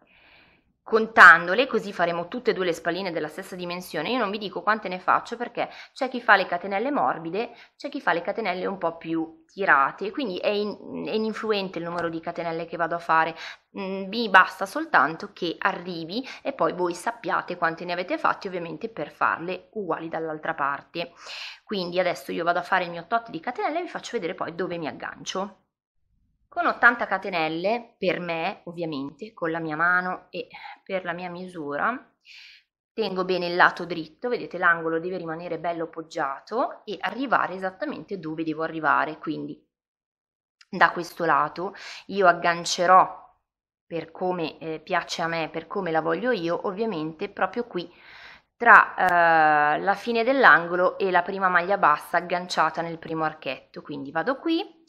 contandole, così faremo tutte e due le spalline della stessa dimensione, io non vi dico quante ne faccio perché c'è chi fa le catenelle morbide, c'è chi fa le catenelle un po' più tirate, quindi è, in, è ininfluente il numero di catenelle che vado a fare, mm, vi basta soltanto che arrivi e poi voi sappiate quante ne avete fatti ovviamente per farle uguali dall'altra parte. Quindi adesso io vado a fare il mio tot di catenelle e vi faccio vedere poi dove mi aggancio. Con 80 catenelle, per me ovviamente, con la mia mano e per la mia misura, tengo bene il lato dritto, vedete l'angolo deve rimanere bello poggiato e arrivare esattamente dove devo arrivare, quindi da questo lato io aggancerò per come eh, piace a me, per come la voglio io, ovviamente proprio qui tra eh, la fine dell'angolo e la prima maglia bassa agganciata nel primo archetto, quindi vado qui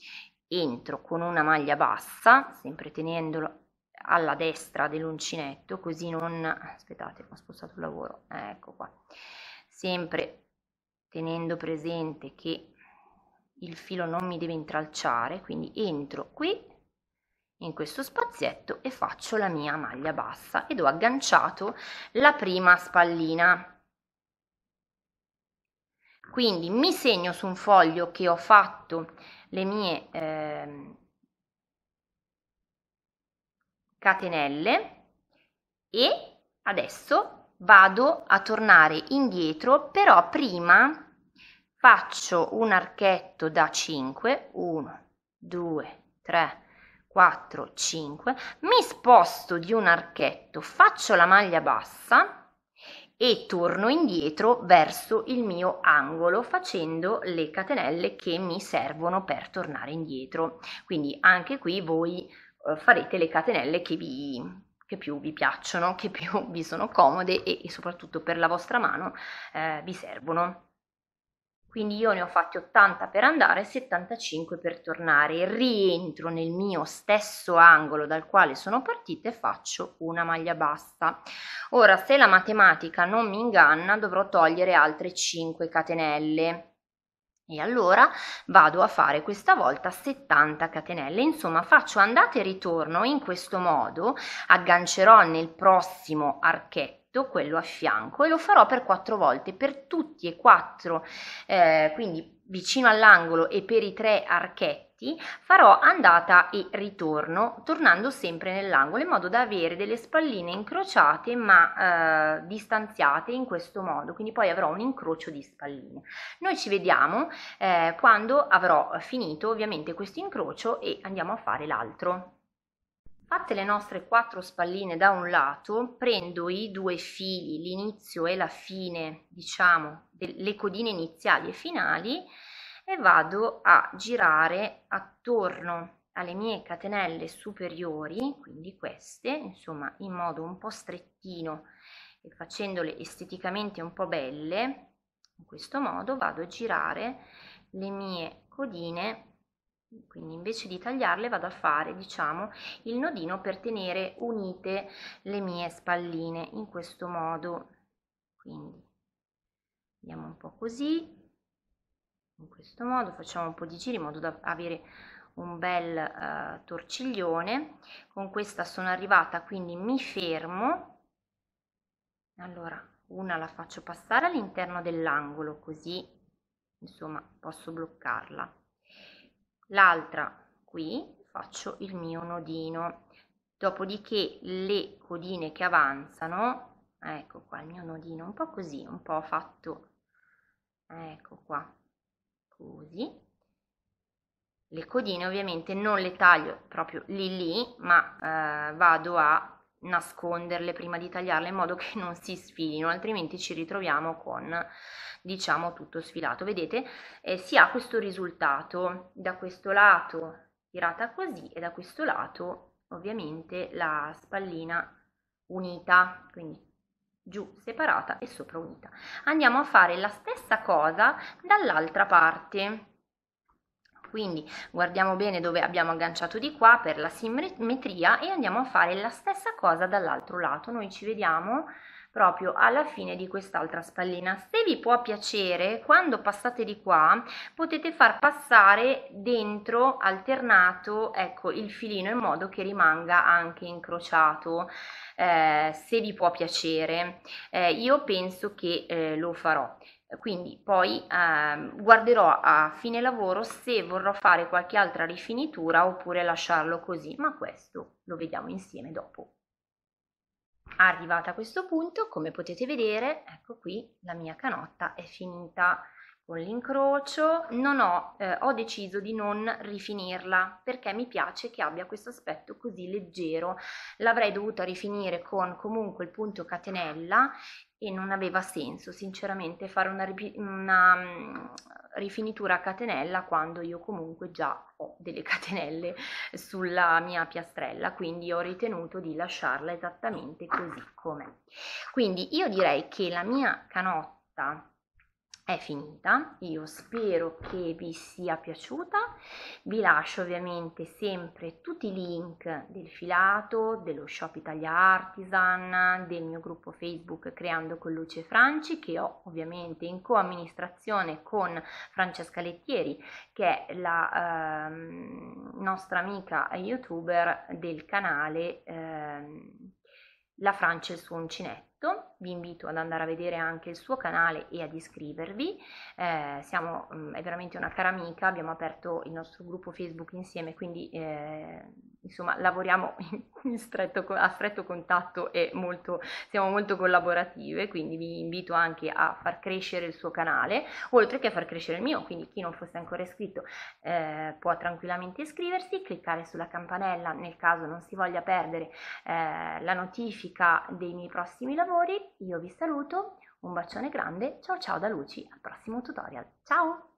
entro con una maglia bassa, sempre tenendolo alla destra dell'uncinetto, così non... aspettate, ho spostato il lavoro, ecco qua, sempre tenendo presente che il filo non mi deve intralciare, quindi entro qui in questo spazietto e faccio la mia maglia bassa ed ho agganciato la prima spallina. Quindi mi segno su un foglio che ho fatto le mie eh, catenelle e adesso vado a tornare indietro però prima faccio un archetto da 5 1 2 3 4 5 mi sposto di un archetto faccio la maglia bassa e torno indietro verso il mio angolo facendo le catenelle che mi servono per tornare indietro. Quindi anche qui voi eh, farete le catenelle che vi, che più vi piacciono, che più vi sono comode e, e soprattutto per la vostra mano eh, vi servono. Quindi io ne ho fatti 80 per andare e 75 per tornare. Rientro nel mio stesso angolo dal quale sono partita e faccio una maglia bassa. Ora, se la matematica non mi inganna, dovrò togliere altre 5 catenelle. E allora vado a fare questa volta 70 catenelle, insomma faccio andata e ritorno in questo modo, aggancerò nel prossimo archetto dritto quello a fianco e lo farò per quattro volte per tutti e quattro eh, quindi vicino all'angolo e per i tre archetti farò andata e ritorno tornando sempre nell'angolo in modo da avere delle spalline incrociate ma eh, distanziate in questo modo quindi poi avrò un incrocio di spalline noi ci vediamo eh, quando avrò finito ovviamente questo incrocio e andiamo a fare l'altro Fatte le nostre quattro spalline da un lato, prendo i due fili, l'inizio e la fine, diciamo, delle codine iniziali e finali e vado a girare attorno alle mie catenelle superiori, quindi queste, insomma, in modo un po' strettino e facendole esteticamente un po' belle, in questo modo vado a girare le mie codine quindi invece di tagliarle vado a fare diciamo il nodino per tenere unite le mie spalline in questo modo quindi andiamo un po così in questo modo facciamo un po di giri in modo da avere un bel eh, torciglione con questa sono arrivata quindi mi fermo allora una la faccio passare all'interno dell'angolo così insomma posso bloccarla l'altra qui faccio il mio nodino dopodiché le codine che avanzano ecco qua il mio nodino un po' così un po' fatto ecco qua così le codine ovviamente non le taglio proprio lì lì ma eh, vado a nasconderle prima di tagliarle in modo che non si sfilino altrimenti ci ritroviamo con diciamo tutto sfilato vedete eh, si ha questo risultato da questo lato tirata così e da questo lato ovviamente la spallina unita quindi giù separata e sopra unita andiamo a fare la stessa cosa dall'altra parte quindi guardiamo bene dove abbiamo agganciato di qua per la simmetria e andiamo a fare la stessa cosa dall'altro lato noi ci vediamo proprio alla fine di quest'altra spallina se vi può piacere quando passate di qua potete far passare dentro alternato ecco il filino in modo che rimanga anche incrociato eh, se vi può piacere eh, io penso che eh, lo farò quindi poi ehm, guarderò a fine lavoro se vorrò fare qualche altra rifinitura oppure lasciarlo così, ma questo lo vediamo insieme dopo. Arrivata a questo punto, come potete vedere, ecco qui la mia canotta è finita con l'incrocio non ho, eh, ho deciso di non rifinirla perché mi piace che abbia questo aspetto così leggero l'avrei dovuta rifinire con comunque il punto catenella e non aveva senso sinceramente fare una, una mm, rifinitura a catenella quando io comunque già ho delle catenelle sulla mia piastrella quindi ho ritenuto di lasciarla esattamente così com'è quindi io direi che la mia canotta è finita io spero che vi sia piaciuta vi lascio ovviamente sempre tutti i link del filato dello shop italia artisan del mio gruppo facebook creando con luce franci che ho ovviamente in coamministrazione con francesca lettieri che è la ehm, nostra amica youtuber del canale ehm, la Francia e il suo uncinetto, vi invito ad andare a vedere anche il suo canale e ad iscrivervi, eh, siamo, mm, è veramente una cara amica, abbiamo aperto il nostro gruppo Facebook insieme, quindi eh, insomma, lavoriamo stretto, a stretto contatto e molto, siamo molto collaborative, quindi vi invito anche a far crescere il suo canale, oltre che a far crescere il mio, quindi chi non fosse ancora iscritto eh, può tranquillamente iscriversi, cliccare sulla campanella nel caso non si voglia perdere eh, la notifica dei miei prossimi lavori, io vi saluto, un bacione grande, ciao ciao da Luci, al prossimo tutorial, ciao!